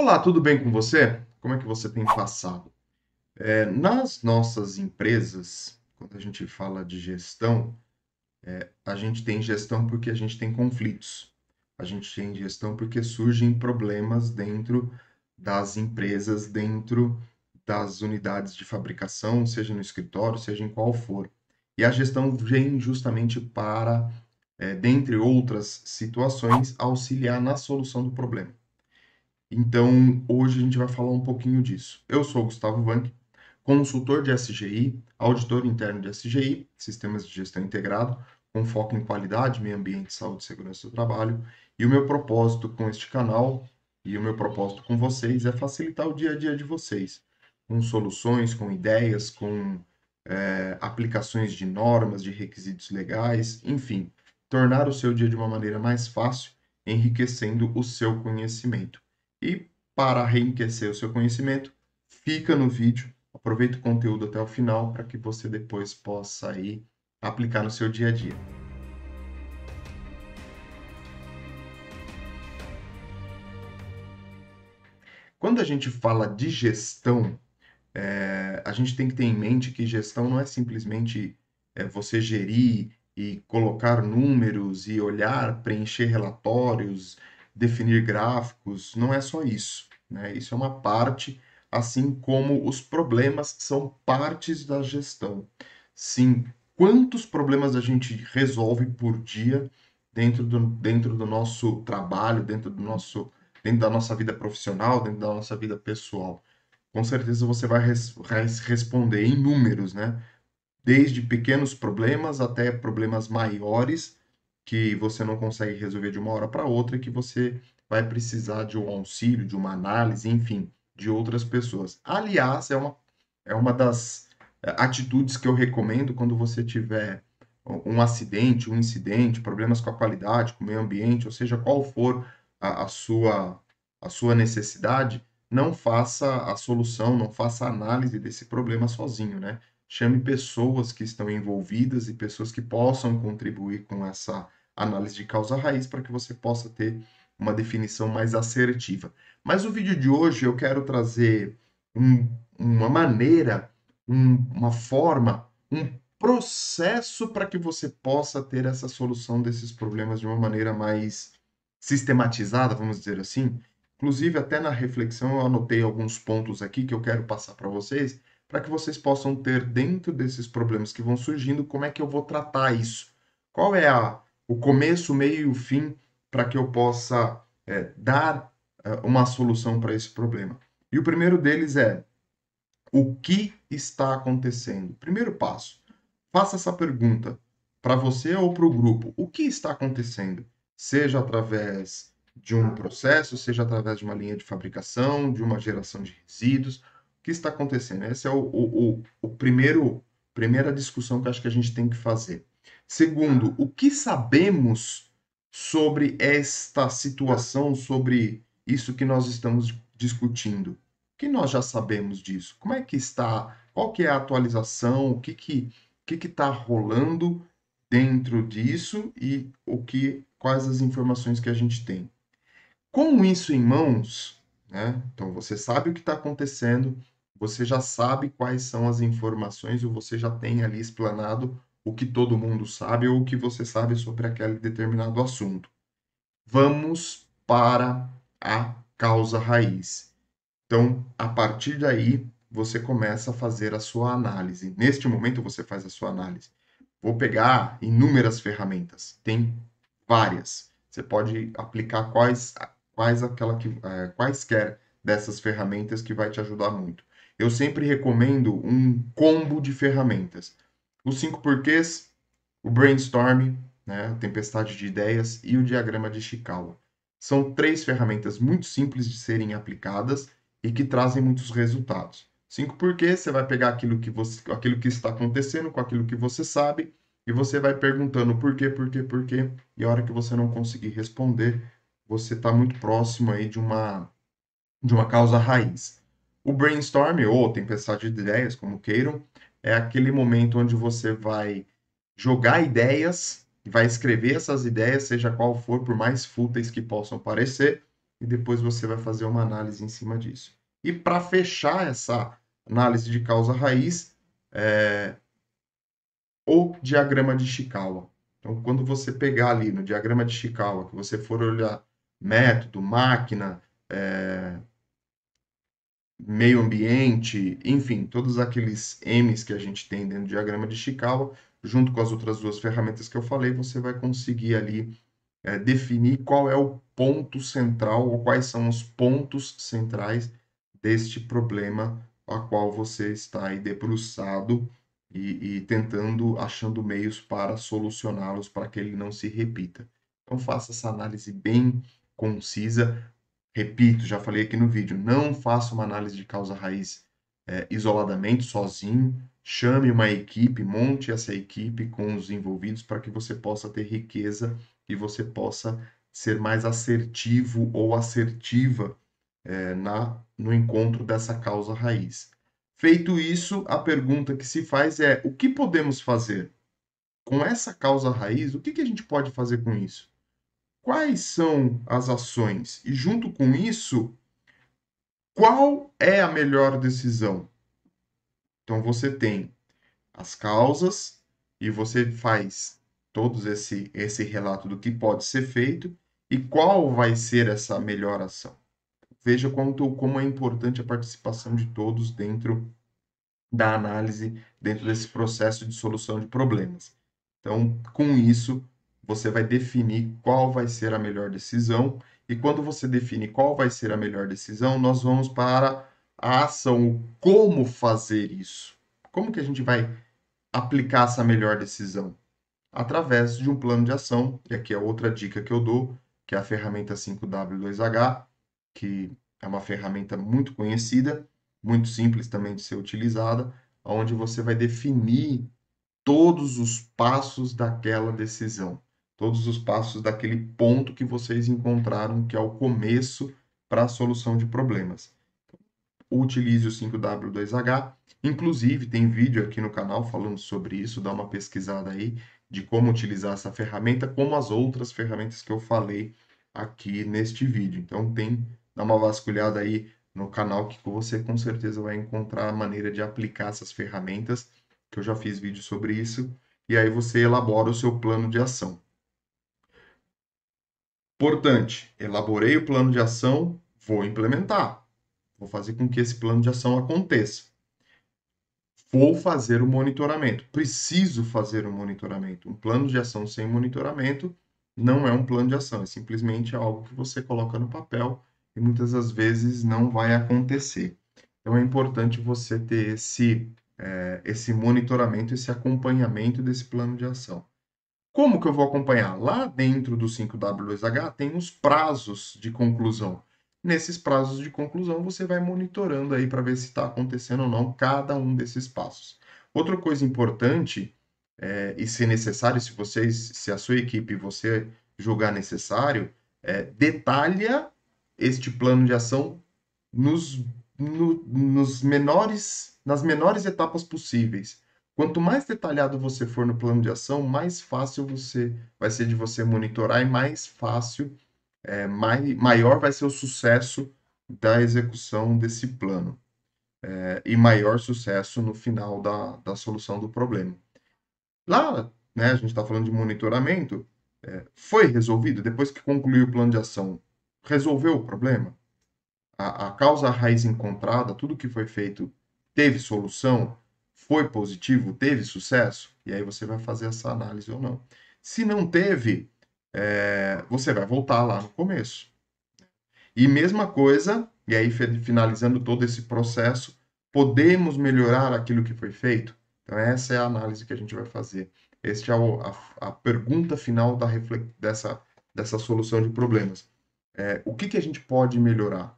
Olá, tudo bem com você? Como é que você tem passado? É, nas nossas empresas, quando a gente fala de gestão, é, a gente tem gestão porque a gente tem conflitos. A gente tem gestão porque surgem problemas dentro das empresas, dentro das unidades de fabricação, seja no escritório, seja em qual for. E a gestão vem justamente para, é, dentre outras situações, auxiliar na solução do problema. Então, hoje a gente vai falar um pouquinho disso. Eu sou o Gustavo Vanck, consultor de SGI, auditor interno de SGI, Sistemas de Gestão Integrado, com foco em qualidade, meio ambiente, saúde e segurança do trabalho. E o meu propósito com este canal e o meu propósito com vocês é facilitar o dia a dia de vocês, com soluções, com ideias, com é, aplicações de normas, de requisitos legais, enfim, tornar o seu dia de uma maneira mais fácil, enriquecendo o seu conhecimento. E para enriquecer o seu conhecimento, fica no vídeo, aproveita o conteúdo até o final para que você depois possa aí aplicar no seu dia a dia. Quando a gente fala de gestão, é, a gente tem que ter em mente que gestão não é simplesmente é, você gerir e colocar números e olhar, preencher relatórios, definir gráficos, não é só isso. Né? Isso é uma parte, assim como os problemas são partes da gestão. Sim, quantos problemas a gente resolve por dia dentro do, dentro do nosso trabalho, dentro do nosso dentro da nossa vida profissional, dentro da nossa vida pessoal. Com certeza você vai res, res, responder em números, né? Desde pequenos problemas até problemas maiores que você não consegue resolver de uma hora para outra e que você vai precisar de um auxílio, de uma análise, enfim, de outras pessoas. Aliás, é uma, é uma das eh, atitudes que eu recomendo quando você tiver um acidente, um incidente, problemas com a qualidade, com o meio ambiente, ou seja, qual for a, a sua, a sua necessidade, não faça a solução, não faça a análise desse problema sozinho, né? Chame pessoas que estão envolvidas e pessoas que possam contribuir com essa análise de causa raiz para que você possa ter uma definição mais assertiva. Mas o vídeo de hoje eu quero trazer um, uma maneira, um, uma forma, um processo para que você possa ter essa solução desses problemas de uma maneira mais sistematizada, vamos dizer assim. Inclusive, até na reflexão, eu anotei alguns pontos aqui que eu quero passar para vocês, para que vocês possam ter dentro desses problemas que vão surgindo, como é que eu vou tratar isso? Qual é a, o começo, o meio e o fim para que eu possa é, dar é, uma solução para esse problema. E o primeiro deles é o que está acontecendo? Primeiro passo, faça essa pergunta para você ou para o grupo: o que está acontecendo? Seja através de um processo, seja através de uma linha de fabricação, de uma geração de resíduos, o que está acontecendo? Essa é o, o, o, o primeiro primeira discussão que acho que a gente tem que fazer. Segundo, o que sabemos sobre esta situação, sobre isso que nós estamos discutindo? O que nós já sabemos disso? Como é que está? Qual que é a atualização? O que que que está rolando dentro disso e o que quais as informações que a gente tem? Com isso em mãos, né? Então você sabe o que está acontecendo, você já sabe quais são as informações ou você já tem ali explanado o que todo mundo sabe ou o que você sabe sobre aquele determinado assunto. Vamos para a causa raiz. Então, a partir daí, você começa a fazer a sua análise. Neste momento, você faz a sua análise. Vou pegar inúmeras ferramentas, tem várias. Você pode aplicar quais, quais aquela que, é, quaisquer dessas ferramentas que vai te ajudar muito. Eu sempre recomendo um combo de ferramentas os cinco porquês, o brainstorm, né, tempestade de ideias e o diagrama de Ishikawa. São três ferramentas muito simples de serem aplicadas e que trazem muitos resultados. Cinco porquês, você vai pegar aquilo que, você, aquilo que está acontecendo com aquilo que você sabe e você vai perguntando por quê, por quê, por quê, e a hora que você não conseguir responder, você está muito próximo aí de uma, de uma causa raiz. O brainstorm, ou tempestade de ideias, como queiram, é aquele momento onde você vai jogar ideias, vai escrever essas ideias, seja qual for, por mais fúteis que possam parecer, e depois você vai fazer uma análise em cima disso. E para fechar essa análise de causa raiz, é... o diagrama de Chikawa. Então, quando você pegar ali no diagrama de Chikawa, que você for olhar método, máquina, é meio ambiente, enfim, todos aqueles M's que a gente tem dentro do diagrama de Ishikawa, junto com as outras duas ferramentas que eu falei, você vai conseguir ali é, definir qual é o ponto central ou quais são os pontos centrais deste problema a qual você está aí debruçado e, e tentando, achando meios para solucioná-los para que ele não se repita. Então faça essa análise bem concisa, Repito, já falei aqui no vídeo, não faça uma análise de causa raiz é, isoladamente, sozinho. Chame uma equipe, monte essa equipe com os envolvidos para que você possa ter riqueza e você possa ser mais assertivo ou assertiva é, na, no encontro dessa causa raiz. Feito isso, a pergunta que se faz é: o que podemos fazer com essa causa raiz? O que, que a gente pode fazer com isso? quais são as ações e, junto com isso, qual é a melhor decisão. Então, você tem as causas e você faz todo esse, esse relato do que pode ser feito e qual vai ser essa melhor ação. Veja quanto, como é importante a participação de todos dentro da análise, dentro desse processo de solução de problemas. Então, com isso, você vai definir qual vai ser a melhor decisão. E quando você define qual vai ser a melhor decisão, nós vamos para a ação, como fazer isso. Como que a gente vai aplicar essa melhor decisão? Através de um plano de ação, e aqui é outra dica que eu dou, que é a ferramenta 5W2H, que é uma ferramenta muito conhecida, muito simples também de ser utilizada, onde você vai definir todos os passos daquela decisão todos os passos daquele ponto que vocês encontraram, que é o começo para a solução de problemas. Então, utilize o 5W2H. Inclusive, tem vídeo aqui no canal falando sobre isso, dá uma pesquisada aí de como utilizar essa ferramenta, como as outras ferramentas que eu falei aqui neste vídeo. Então, tem, dá uma vasculhada aí no canal que você com certeza vai encontrar a maneira de aplicar essas ferramentas, que eu já fiz vídeo sobre isso, e aí você elabora o seu plano de ação. Importante, elaborei o plano de ação, vou implementar. Vou fazer com que esse plano de ação aconteça. Vou fazer o monitoramento. Preciso fazer o monitoramento. Um plano de ação sem monitoramento não é um plano de ação, é simplesmente algo que você coloca no papel e muitas das vezes não vai acontecer. Então é importante você ter esse, é, esse monitoramento, esse acompanhamento desse plano de ação. Como que eu vou acompanhar? Lá dentro do 5W2H tem os prazos de conclusão. Nesses prazos de conclusão, você vai monitorando aí para ver se está acontecendo ou não cada um desses passos. Outra coisa importante, é, e se necessário, se vocês, se a sua equipe você julgar necessário, é, detalha este plano de ação nos, no, nos menores, nas menores etapas possíveis Quanto mais detalhado você for no plano de ação, mais fácil você vai ser de você monitorar e mais fácil, é, mai, maior vai ser o sucesso da execução desse plano é, e maior sucesso no final da, da solução do problema. Lá, né, a gente está falando de monitoramento, é, foi resolvido depois que concluiu o plano de ação, resolveu o problema? A, a causa raiz encontrada, tudo que foi feito, teve solução? foi positivo, teve sucesso, e aí você vai fazer essa análise ou não. Se não teve, é, você vai voltar lá no começo. E mesma coisa, e aí finalizando todo esse processo, podemos melhorar aquilo que foi feito? Então, essa é a análise que a gente vai fazer. Esta é a, a, pergunta final da dessa, dessa solução de problemas. É, o que, que a gente pode melhorar?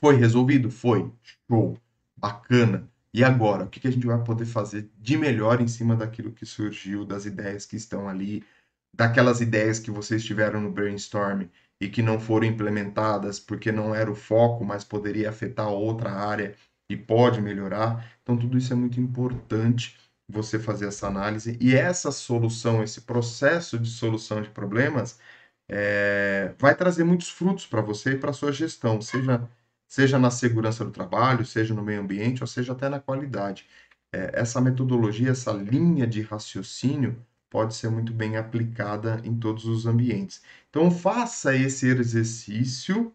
Foi resolvido? Foi. Show. Bacana. E agora, o que, a gente vai poder fazer de melhor em cima daquilo que surgiu, das ideias que estão ali, daquelas ideias que vocês tiveram no brainstorm e que não foram implementadas porque não era o foco, mas poderia afetar outra área e pode melhorar. Então, tudo isso é muito importante você fazer essa análise e essa solução, esse processo de solução de problemas, é, vai trazer muitos frutos para você e para sua gestão, seja seja na segurança do trabalho, seja no meio ambiente, ou seja até na qualidade. É, essa metodologia, essa linha de raciocínio pode ser muito bem aplicada em todos os ambientes. Então, faça esse exercício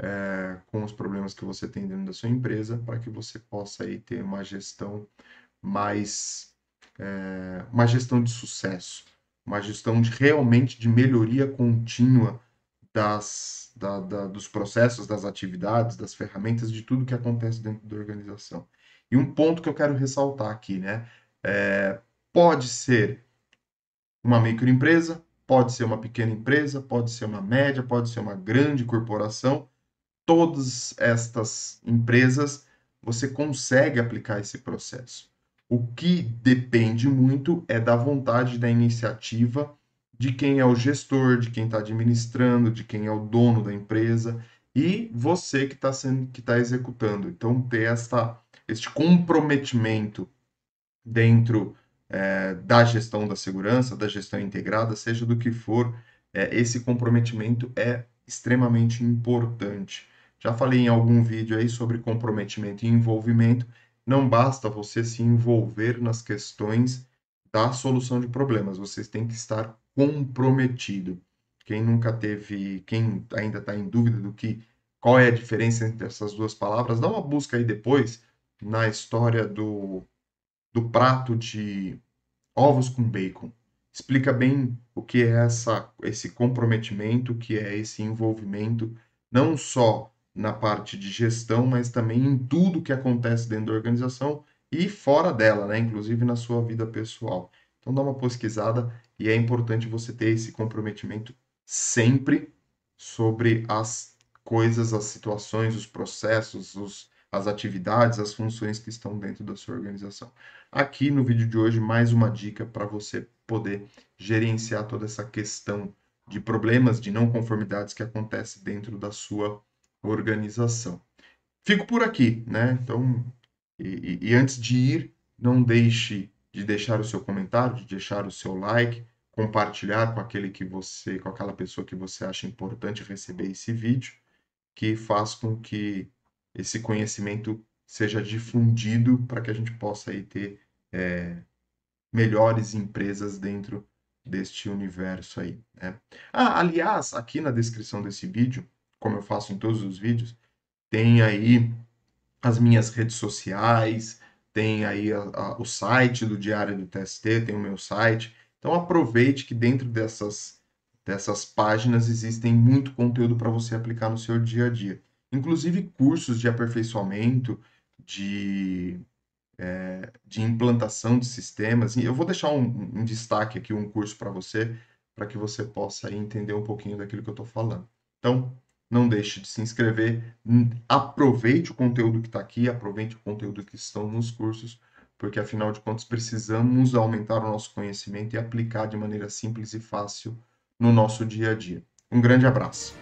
é, com os problemas que você tem dentro da sua empresa para que você possa aí ter uma gestão mais. É, uma gestão de sucesso, uma gestão de, realmente de melhoria contínua das, da, da, dos processos, das atividades, das ferramentas, de tudo que acontece dentro da organização. E um ponto que eu quero ressaltar aqui, né? É, pode ser uma microempresa, pode ser uma pequena empresa, pode ser uma média, pode ser uma grande corporação. Todas estas empresas você consegue aplicar esse processo. O que depende muito é da vontade da iniciativa de quem é o gestor, de quem está administrando, de quem é o dono da empresa e você que está sendo que está executando. Então ter esta este comprometimento dentro é, da gestão da segurança, da gestão integrada, seja do que for, é, esse comprometimento é extremamente importante. Já falei em algum vídeo aí sobre comprometimento e envolvimento. Não basta você se envolver nas questões da solução de problemas. Vocês têm que estar comprometido. Quem nunca teve, quem ainda está em dúvida do que qual é a diferença entre essas duas palavras, dá uma busca aí depois na história do, do prato de ovos com bacon. Explica bem o que é essa, esse comprometimento, o que é esse envolvimento, não só na parte de gestão, mas também em tudo que acontece dentro da organização e fora dela, né? Inclusive na sua vida pessoal. Então dá uma pesquisada e é importante você ter esse comprometimento sempre sobre as coisas, as situações, os processos, os, as atividades, as funções que estão dentro da sua organização. Aqui no vídeo de hoje, mais uma dica para você poder gerenciar toda essa questão de problemas, de não conformidades que acontece dentro da sua organização. Fico por aqui, né? Então, e, e, e antes de ir, não deixe de deixar o seu comentário, de deixar o seu like, compartilhar com aquele que você, com aquela pessoa que você acha importante receber esse vídeo, que faz com que esse conhecimento seja difundido para que a gente possa aí ter é, melhores empresas dentro deste universo aí. Né? Ah, aliás, aqui na descrição desse vídeo, como eu faço em todos os vídeos, tem aí as minhas redes sociais, tem aí a, a, o site do Diário do TST, tem o meu site. Então aproveite que dentro dessas, dessas páginas existem muito conteúdo para você aplicar no seu dia a dia. Inclusive cursos de aperfeiçoamento, de, é, de implantação de sistemas. E eu vou deixar um, um destaque aqui, um curso para você, para que você possa entender um pouquinho daquilo que eu estou falando. Então, não deixe de se inscrever. Aproveite o conteúdo que está aqui, aproveite o conteúdo que estão nos cursos, porque afinal de contas precisamos aumentar o nosso conhecimento e aplicar de maneira simples e fácil no nosso dia a dia. Um grande abraço.